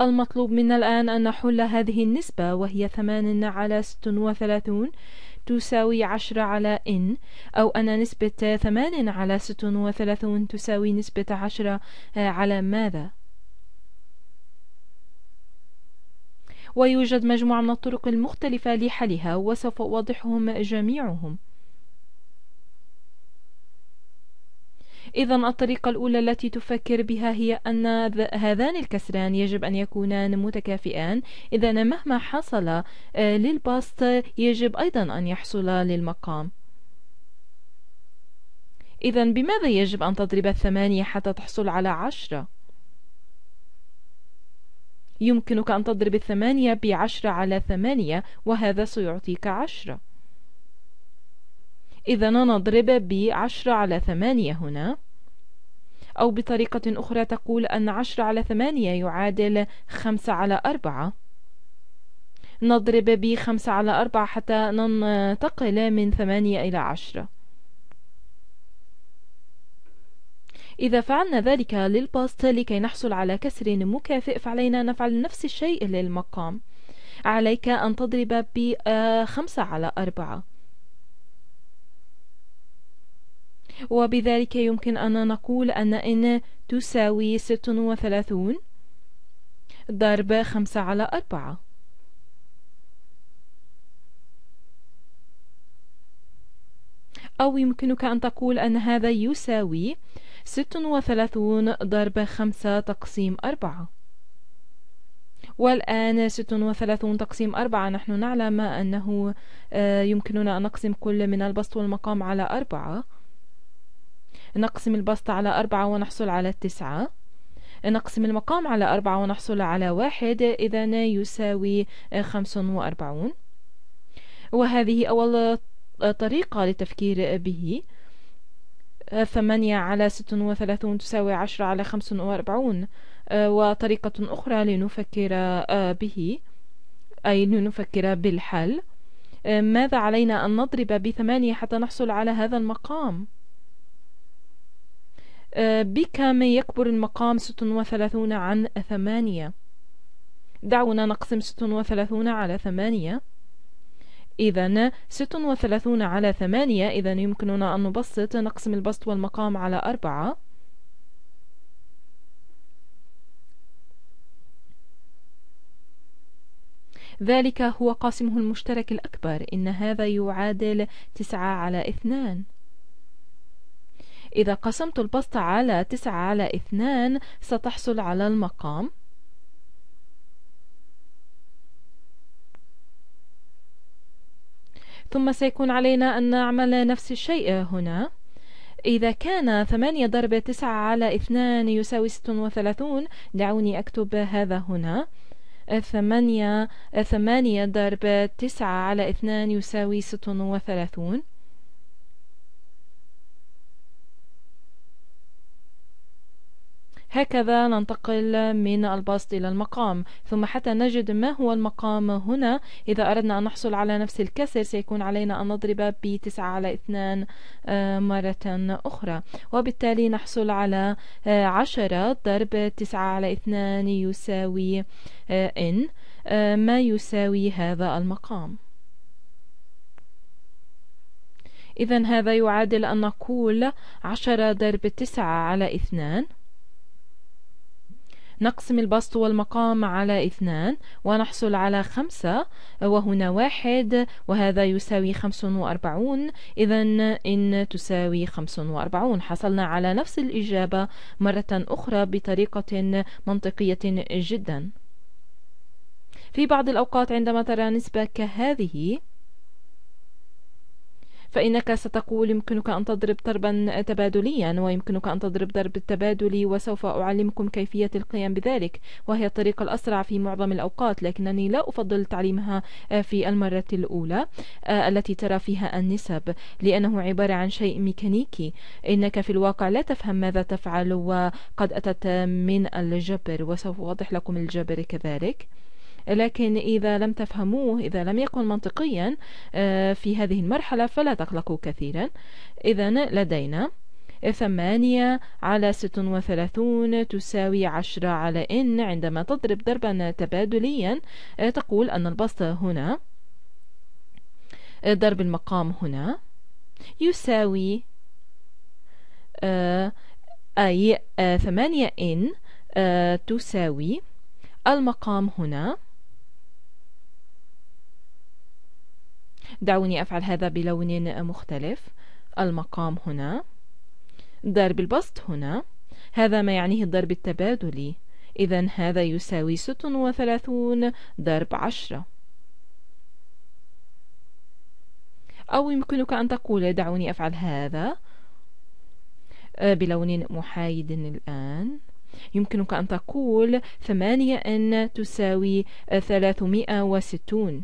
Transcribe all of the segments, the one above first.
المطلوب منا الآن أن نحل هذه النسبة وهي 8 على 36 تساوي 10 على إن أو أن نسبة 8 على 36 تساوي نسبة 10 آه، على ماذا؟ ويوجد مجموعة من الطرق المختلفة لحلها وسوف أوضحهم جميعهم إذا الطريقة الأولى التي تفكر بها هي أن هذان الكسران يجب أن يكونان متكافئان إذا مهما حصل آه، للبسط يجب أيضا أن يحصل للمقام إذا بماذا يجب أن تضرب الثمانية حتى تحصل على عشرة؟ يمكنك أن تضرب الثمانية بعشرة على ثمانية وهذا سيعطيك عشرة إذا نضرب ب 10 على ثمانية هنا أو بطريقة أخرى تقول أن عشرة على ثمانية يعادل خمسة على أربعة نضرب بخمسة على أربعة حتى ننتقل من ثمانية إلى عشرة إذا فعلنا ذلك للباست لكي نحصل على كسر مكافئ فعلينا نفعل نفس الشيء للمقام عليك أن تضرب ب 5 على أربعة وبذلك يمكن أن نقول أن إن تساوي ست وثلاثون ضرب خمسة على أربعة أو يمكنك أن تقول أن هذا يساوي ست وثلاثون ضرب خمسة تقسيم أربعة والآن ست وثلاثون تقسيم أربعة نحن نعلم أنه آه، يمكننا أن نقسم كل من البسط والمقام على أربعة نقسم البسط على أربعة ونحصل على تسعة نقسم المقام على أربعة ونحصل على واحد إذا يساوي خمس وأربعون وهذه أول طريقة للتفكير به ثمانية على ست وثلاثون تساوي عشرة على خمس وأربعون وطريقة أخرى لنفكر به أي لنفكر بالحل ماذا علينا أن نضرب بثمانية حتى نحصل على هذا المقام؟ آه، بكم يكبر المقام 36 عن 8 دعونا نقسم 36 على 8 إذا 36 على 8 إذا يمكننا أن نبسط نقسم البسط والمقام على 4 ذلك هو قاسمه المشترك الأكبر إن هذا يعادل 9 على 2 إذا قسمت البسط على تسعة على اثنان ستحصل على المقام ثم سيكون علينا أن نعمل نفس الشيء هنا إذا كان ثمانية ضرب تسعة على اثنان يساوي 36 وثلاثون دعوني أكتب هذا هنا 8 ثمانية ضرب تسعة على اثنان يساوي 36 وثلاثون هكذا ننتقل من البسط إلى المقام ثم حتى نجد ما هو المقام هنا إذا أردنا أن نحصل على نفس الكسر سيكون علينا أن نضرب ب 9 على اثنان آه، مرة أخرى وبالتالي نحصل على آه، عشرة ضرب تسعة على اثنان يساوي إن آه، ما يساوي هذا المقام إذا هذا يعادل أن نقول عشرة ضرب تسعة على اثنان نقسم البسط والمقام على اثنان ونحصل على خمسة وهنا واحد وهذا يساوي خمس وأربعون إذا إن تساوي خمس وأربعون حصلنا على نفس الإجابة مرة أخرى بطريقة منطقية جدا في بعض الأوقات عندما ترى نسبة كهذه فإنك ستقول يمكنك أن تضرب ضربا تبادليا ويمكنك أن تضرب ضرب التبادلي وسوف أعلمكم كيفية القيام بذلك وهي الطريقة الأسرع في معظم الأوقات لكنني لا أفضل تعليمها آه، في المرة الأولى آه، التي ترى فيها النسب لأنه عبارة عن شيء ميكانيكي إنك في الواقع لا تفهم ماذا تفعل وقد أتت من الجبر وسوف أوضح لكم الجبر كذلك لكن إذا لم تفهموه إذا لم يكن منطقيا آه، في هذه المرحلة فلا تقلقوا كثيرا إذا لدينا ثمانية على ست وثلاثون تساوي عشرة على إن عندما تضرب ضربا تبادليا آه، تقول أن البسط هنا آه، ضرب المقام هنا يساوي أي ثمانية إن تساوي المقام هنا دعوني أفعل هذا بلون مختلف المقام هنا ضرب البسط هنا هذا ما يعنيه الضرب التبادلي إذا هذا يساوي 36 وثلاثون ضرب عشرة أو يمكنك أن تقول دعوني أفعل هذا آه، بلون محايد الآن يمكنك أن تقول ثمانية أن تساوي ثلاثمائة وستون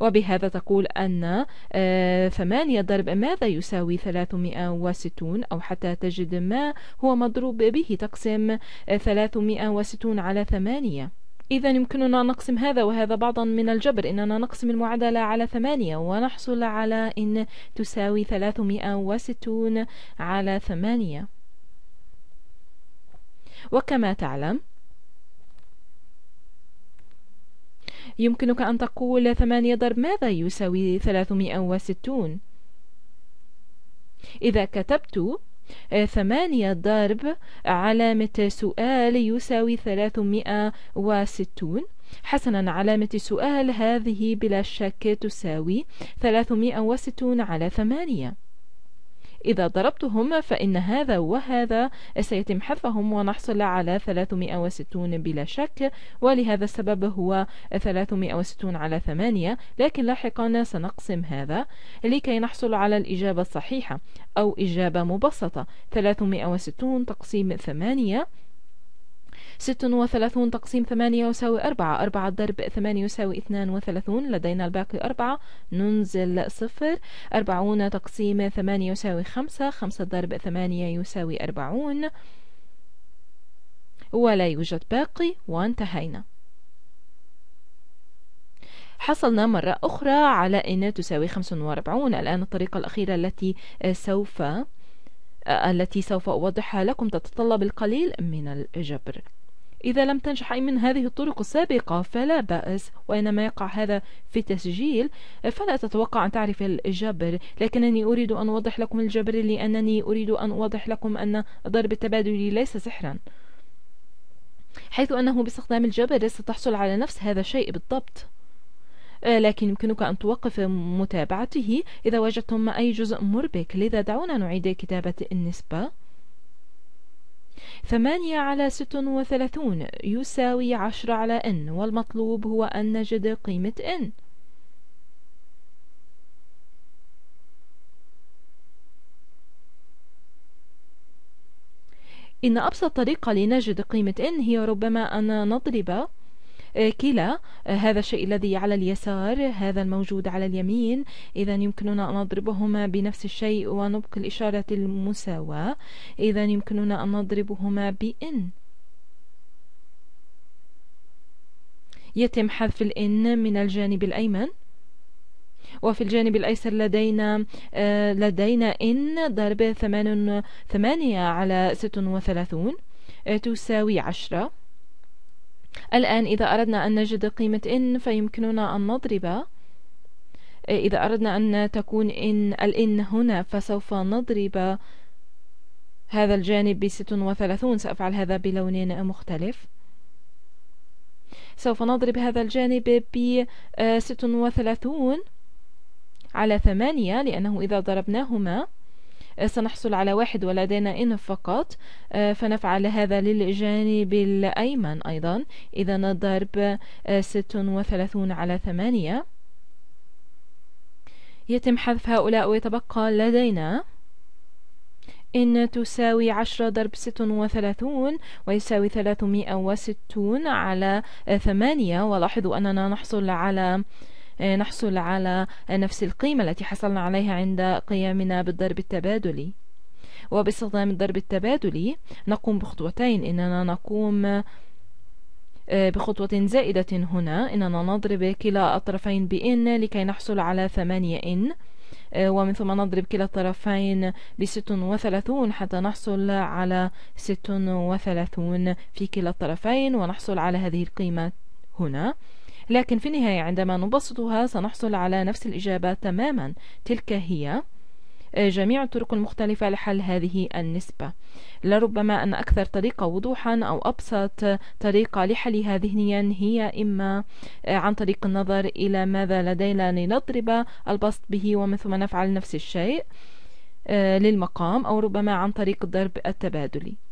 وبهذا تقول أن آه، ثمانية ضرب ماذا يساوي 360 أو حتى تجد ما هو مضروب به تقسم 360 آه، على ثمانية إذا يمكننا نقسم هذا وهذا بعضا من الجبر إننا نقسم المعادلة على ثمانية ونحصل على إن تساوي 360 على ثمانية وكما تعلم يمكنك أن تقول ثمانية ضرب ماذا يساوي ثلاثمائة وستون إذا كتبت آه، ثمانية ضرب علامة سؤال يساوي ثلاثمائة وستون حسنا علامة السؤال هذه بلا شك تساوي وستون على ثمانية إذا ضربتهم فإن هذا وهذا سيتم حذفهم ونحصل على 360 بلا شك ولهذا السبب هو 360 على 8 لكن لاحقا سنقسم هذا لكي نحصل على الإجابة الصحيحة أو إجابة مبسطة 360 تقسيم 8 36 وثلاثون تقسيم ثمانية يساوي أربعة أربعة ضرب ثمانية يساوي اثنان وثلاثون لدينا الباقي أربعة ننزل صفر أربعون تقسيم ثمانية يساوي خمسة خمسة ضرب ثمانية يساوي أربعون ولا يوجد باقي وانتهينا حصلنا مرة أخرى على أن تساوي 45 الآن الطريقة الأخيرة التي سوف التي سوف أوضحها لكم تتطلب القليل من الجبر إذا لم تنجح أي من هذه الطرق السابقة فلا بأس وإنما يقع هذا في التسجيل فلا تتوقع أن تعرف الجبر لكنني أريد أن أوضح لكم الجبر لأنني أريد أن أوضح لكم أن ضرب التبادل ليس سحرا حيث أنه باستخدام الجبر ستحصل على نفس هذا الشيء بالضبط آه، لكن يمكنك أن توقف متابعته إذا وجدتم أي جزء مربك لذا دعونا نعيد كتابة النسبة ثمانية على ست وثلاثون يساوي عشرة على إن والمطلوب هو أن نجد قيمة إن إن أبسط طريقة لنجد قيمة إن هي ربما أن نضرب آه، كلا آه، هذا الشيء الذي على اليسار هذا الموجود على اليمين إذا يمكننا أن نضربهما بنفس الشيء ونبقي الإشارة المساواة إذا يمكننا أن نضربهما بإن يتم حذف الإن من الجانب الأيمن وفي الجانب الأيسر لدينا آه، لدينا إن ضرب ثمانية على ست وثلاثون تساوي عشرة الآن إذا أردنا أن نجد قيمة إن فيمكننا أن نضرب إيه، إذا أردنا أن تكون إن الإن هنا فسوف نضرب هذا الجانب ب 36 سأفعل هذا بلون مختلف سوف نضرب هذا الجانب ب 36 آه، على ثمانية لأنه إذا ضربناهما آه، سنحصل على واحد ولدينا إن فقط آه، فنفعل هذا للجانب الأيمن أيضا إذا نضرب آه، ست وثلاثون على ثمانية يتم حذف هؤلاء ويتبقى لدينا إن تساوي عشرة ضرب ست وثلاثون ويساوي ثلاثمائة وستون على ثمانية ولاحظوا أننا نحصل على آه، نحصل على نفس القيمة التي حصلنا عليها عند قيامنا بالضرب التبادلي وباستخدام الضرب التبادلي نقوم بخطوتين إننا نقوم آه، بخطوة زائدة هنا إننا نضرب كلا الطرفين بإن لكي نحصل على ثمانية إن آه، ومن ثم نضرب كلا الطرفين بست وثلاثون حتى نحصل على ست وثلاثون في كلا الطرفين ونحصل على هذه القيمة هنا لكن في النهاية عندما نبسطها سنحصل على نفس الإجابة تماما تلك هي آه، جميع الطرق المختلفة لحل هذه النسبة لربما أن أكثر طريقة وضوحا أو أبسط طريقة لحلها ذهنيا هي إما آه، عن طريق النظر إلى ماذا لدينا لنضرب البسط به ومن ثم نفعل نفس الشيء آه، للمقام أو ربما عن طريق الضرب التبادلي